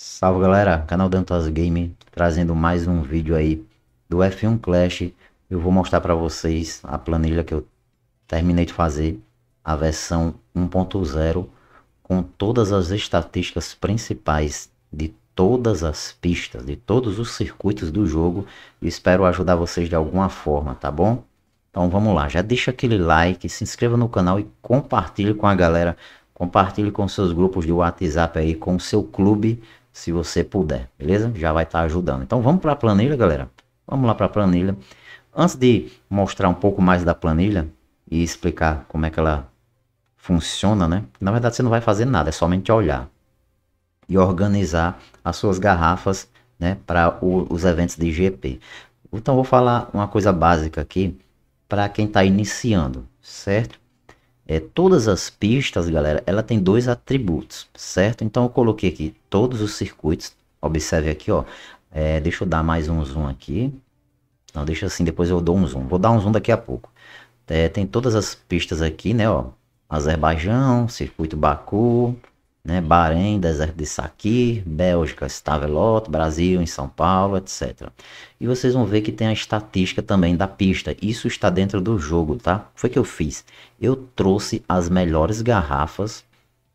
Salve galera, canal Dantas Game trazendo mais um vídeo aí do F1 Clash. Eu vou mostrar para vocês a planilha que eu terminei de fazer, a versão 1.0 com todas as estatísticas principais de todas as pistas, de todos os circuitos do jogo. Espero ajudar vocês de alguma forma, tá bom? Então vamos lá, já deixa aquele like, se inscreva no canal e compartilhe com a galera, compartilhe com seus grupos de WhatsApp aí, com o seu clube, se você puder, beleza? Já vai estar tá ajudando. Então vamos para a planilha, galera. Vamos lá para a planilha. Antes de mostrar um pouco mais da planilha e explicar como é que ela funciona, né? Na verdade você não vai fazer nada, é somente olhar e organizar as suas garrafas, né, para os eventos de GP. Então vou falar uma coisa básica aqui para quem está iniciando, certo? É, todas as pistas, galera, ela tem dois atributos, certo? Então eu coloquei aqui todos os circuitos. Observe aqui, ó. É, deixa eu dar mais um zoom aqui. Não, deixa assim, depois eu dou um zoom. Vou dar um zoom daqui a pouco. É, tem todas as pistas aqui, né, ó. Azerbaijão, circuito Baku, né? Bahrein, deserto de Saqui, Bélgica, Stavelot, Brasil, em São Paulo, etc. E vocês vão ver que tem a estatística também da pista. Isso está dentro do jogo, tá? Foi que eu fiz. Eu trouxe as melhores garrafas,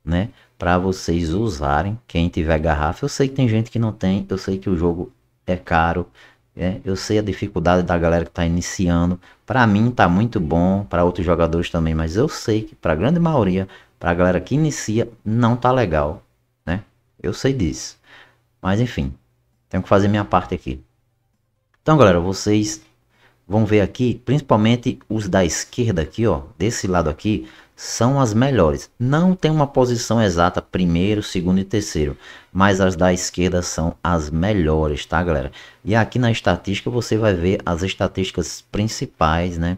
né? Para vocês usarem. Quem tiver garrafa, eu sei que tem gente que não tem. Eu sei que o jogo é caro. É, eu sei a dificuldade da galera que está iniciando. Para mim tá muito bom, para outros jogadores também, mas eu sei que para a grande maioria a galera que inicia, não tá legal, né? Eu sei disso. Mas enfim, tenho que fazer minha parte aqui. Então, galera, vocês vão ver aqui, principalmente os da esquerda aqui, ó, desse lado aqui, são as melhores. Não tem uma posição exata, primeiro, segundo e terceiro, mas as da esquerda são as melhores, tá, galera? E aqui na estatística você vai ver as estatísticas principais, né?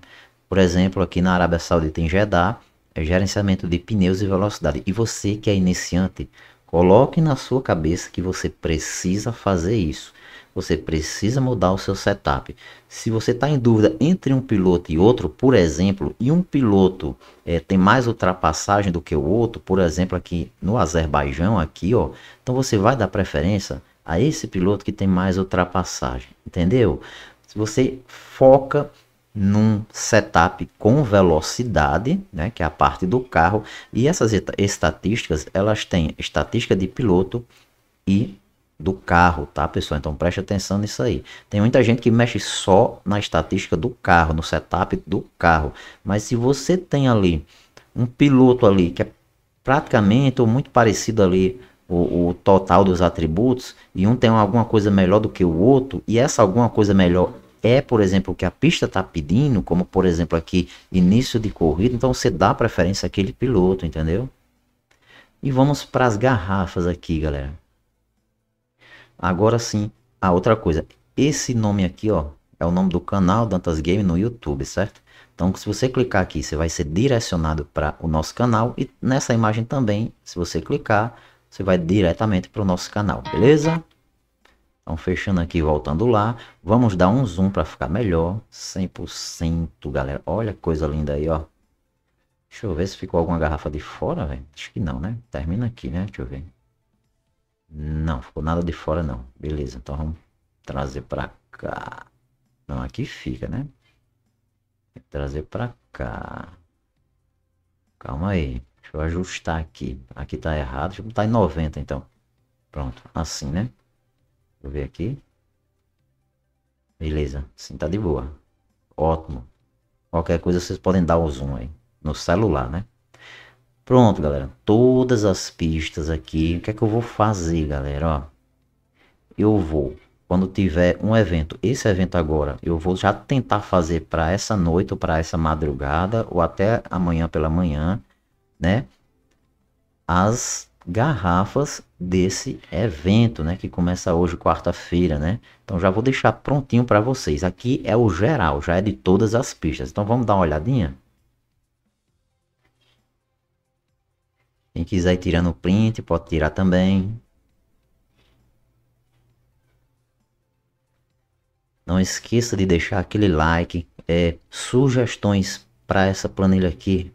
Por exemplo, aqui na Arábia Saudita em Jeddah, é gerenciamento de pneus e velocidade. E você que é iniciante, coloque na sua cabeça que você precisa fazer isso. Você precisa mudar o seu setup. Se você está em dúvida entre um piloto e outro, por exemplo, e um piloto é, tem mais ultrapassagem do que o outro, por exemplo, aqui no Azerbaijão, aqui, ó, então você vai dar preferência a esse piloto que tem mais ultrapassagem, entendeu? Se você foca num setup com velocidade, né, que é a parte do carro, e essas estatísticas, elas têm estatística de piloto e do carro, tá, pessoal? Então preste atenção nisso aí. Tem muita gente que mexe só na estatística do carro, no setup do carro, mas se você tem ali um piloto ali que é praticamente ou muito parecido ali o, o, total dos atributos e um tem alguma coisa melhor do que o outro e essa alguma coisa melhor é, por exemplo, o que a pista está pedindo, como por exemplo aqui início de corrida, então você dá preferência àquele piloto, entendeu? E vamos para as garrafas aqui, galera. Agora sim, a outra coisa, esse nome aqui, ó, é o nome do canal Dantas Game no YouTube, certo? Então, se você clicar aqui, você vai ser direcionado para o nosso canal e nessa imagem também, se você clicar, você vai diretamente para o nosso canal, beleza? Então, fechando aqui e voltando lá, vamos dar um zoom para ficar melhor, 100%, galera. Olha que coisa linda aí, ó. Deixa eu ver se ficou alguma garrafa de fora, velho. Acho que não, né? Termina aqui, né? Deixa eu ver. Não, ficou nada de fora, não. Beleza, então vamos trazer para cá. Não, aqui fica, né? trazer para cá. Calma aí. Deixa eu ajustar aqui. Aqui tá errado. Deixa eu botar em 90, então. Pronto, assim, né? ver aqui. Beleza, sim, tá de boa. Ótimo. Qualquer coisa vocês podem dar o zoom aí no celular, né? Pronto, galera. Todas as pistas aqui. O que é que eu vou fazer, galera? Ó, eu vou, quando tiver um evento, esse evento agora, eu vou já tentar fazer para essa noite ou para essa madrugada ou até amanhã pela manhã, né? As garrafas desse evento, né, que começa hoje, quarta-feira, né? Então já vou deixar prontinho para vocês. Aqui é o geral, já é de todas as pistas. Então vamos dar uma olhadinha. Quem quiser ir tirando o print, pode tirar também. Não esqueça de deixar aquele like, é, sugestões para essa planilha aqui,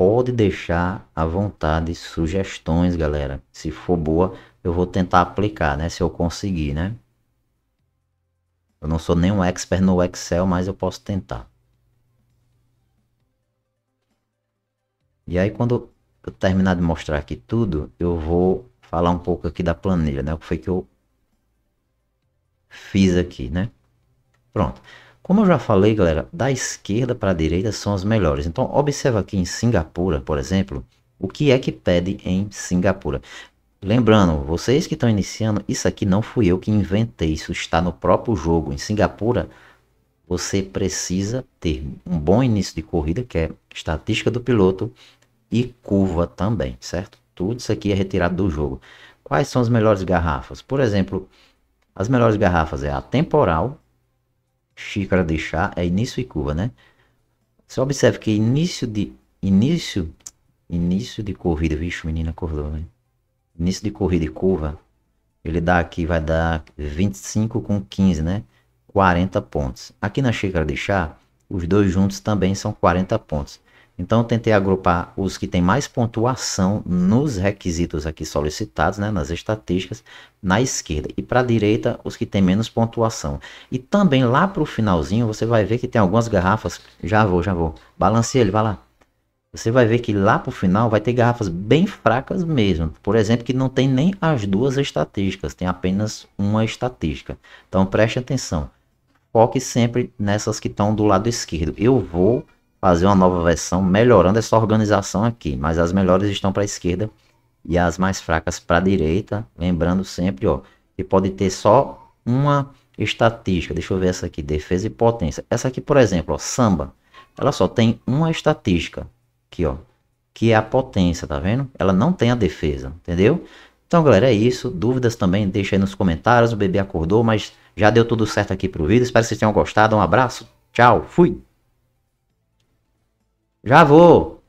pode deixar à vontade sugestões, galera. Se for boa, eu vou tentar aplicar, né? Se eu conseguir, né? Eu não sou nenhum expert no Excel, mas eu posso tentar. E aí quando eu terminar de mostrar aqui tudo, eu vou falar um pouco aqui da planilha, né? O que foi que eu fiz aqui, né? Pronto. Como eu já falei, galera, da esquerda para a direita são as melhores. Então, observa aqui em Singapura, por exemplo, o que é que pede em Singapura. Lembrando, vocês que estão iniciando, isso aqui não fui eu que inventei, isso está no próprio jogo. Em Singapura, você precisa ter um bom início de corrida, que é estatística do piloto e curva também, certo? Tudo isso aqui é retirado do jogo. Quais são as melhores garrafas? Por exemplo, as melhores garrafas é a temporal, xícara de chá é início e curva, né? Você observa que início de início início de corrida, vixe, menina acordou, Início de corrida e curva, ele dá aqui vai dar 25 com 15, né? 40 pontos. Aqui na xícara de chá, os dois juntos também são 40 pontos. Então, tentei agrupar os que têm mais pontuação nos requisitos aqui solicitados, né, nas estatísticas, na esquerda. E para a direita, os que têm menos pontuação. E também lá para o finalzinho, você vai ver que tem algumas garrafas. Já vou, já vou. Balance ele, vai lá. Você vai ver que lá para o final vai ter garrafas bem fracas mesmo. Por exemplo, que não tem nem as duas estatísticas, tem apenas uma estatística. Então, preste atenção. Foque sempre nessas que estão do lado esquerdo. Eu vou fazer uma nova versão, melhorando essa organização aqui. Mas as melhores estão para a esquerda e as mais fracas para a direita. Lembrando sempre, ó, que pode ter só uma estatística. Deixa eu ver essa aqui, defesa e potência. Essa aqui, por exemplo, ó, samba. Ela só tem uma estatística aqui, ó, que é a potência, tá vendo? Ela não tem a defesa, entendeu? Então, galera, é isso. Dúvidas também, deixa aí nos comentários. O bebê acordou, mas já deu tudo certo aqui pro vídeo. Espero que vocês tenham gostado. Um abraço. Tchau. Fui. Já vou.